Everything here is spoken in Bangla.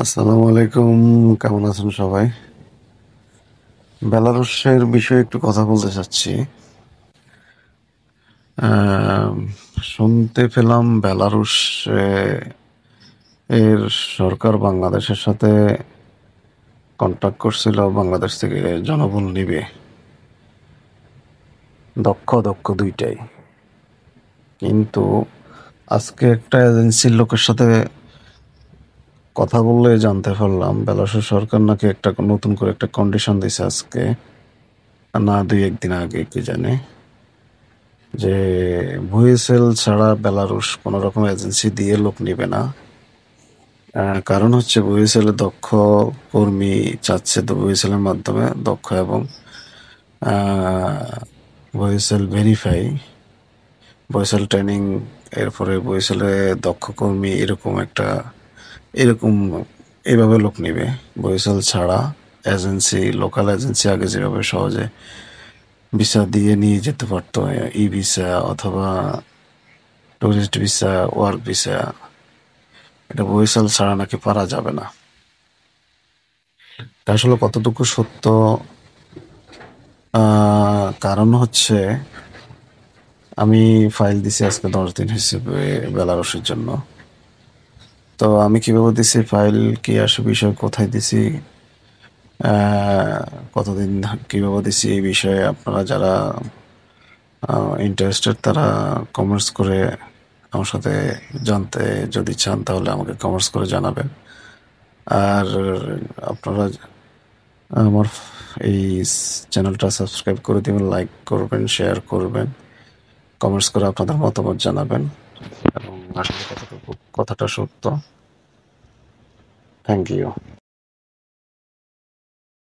আসসালামু আলাইকুম কেমন আছেন সবাই বেলারুসের বিষয়ে একটু কথা বলতে চাচ্ছি শুনতে পেলাম বেলারুস এর সরকার বাংলাদেশের সাথে কন্ট্যাক্ট করছিল বাংলাদেশ থেকে জনবল নিবে দক্ষ দক্ষ দুইটাই কিন্তু আজকে একটা এজেন্সির লোকের সাথে কথা বললে জানতে পারলাম বেলাশ সরকার নাকি একটা নতুন করে একটা কন্ডিশন দিছে আজকে না দুই একদিন আগে কি জানে যে ভুয়েসেল ছাড়া বেলারুশ কোনো রকম এজেন্সি দিয়ে লোক নেবে না কারণ হচ্ছে ভুয়েসেলে দক্ষ কর্মী চাচ্ছে তো ভুয়েসেলের মাধ্যমে দক্ষ এবং ভুয়েসেল ভেরিফাই ভুয়েসেল ট্রেনিং এরপরে ভুয়েসেলে দক্ষ কর্মী এরকম একটা এরকম এভাবে লোক নেবে বরিশাল ছাড়া এজেন্সি লোকাল এজেন্সি আগে যেভাবে সহজে ভিসা দিয়ে নিয়ে যেতে পারতো ই ভিসা অথবা টুরিস্ট ভিসা ওয়ার্ক ভিসা এটা বরিশাল ছাড়া নাকি পারা যাবে না তা আসলে কতটুকু সত্য কারণ হচ্ছে আমি ফাইল দিছি আজকে দশ দিন হিসেবে বেলারসের জন্য তো আমি কিভাবে দিছি ফাইল কি আসে বিষয় কোথায় দিছি কতদিন কীভাবে দিছি এই বিষয়ে আপনারা যারা ইন্টারেস্টেড তারা কমার্স করে আমার সাথে জানতে যদি চান তাহলে আমাকে কমার্স করে জানাবেন আর আপনারা আমার এই চ্যানেলটা সাবস্ক্রাইব করে দেবেন লাইক করবেন শেয়ার করবেন কমার্স করে আপনাদের মতামত জানাবেন এবং আসলে কথাটা কথাটা সত্য Thank you.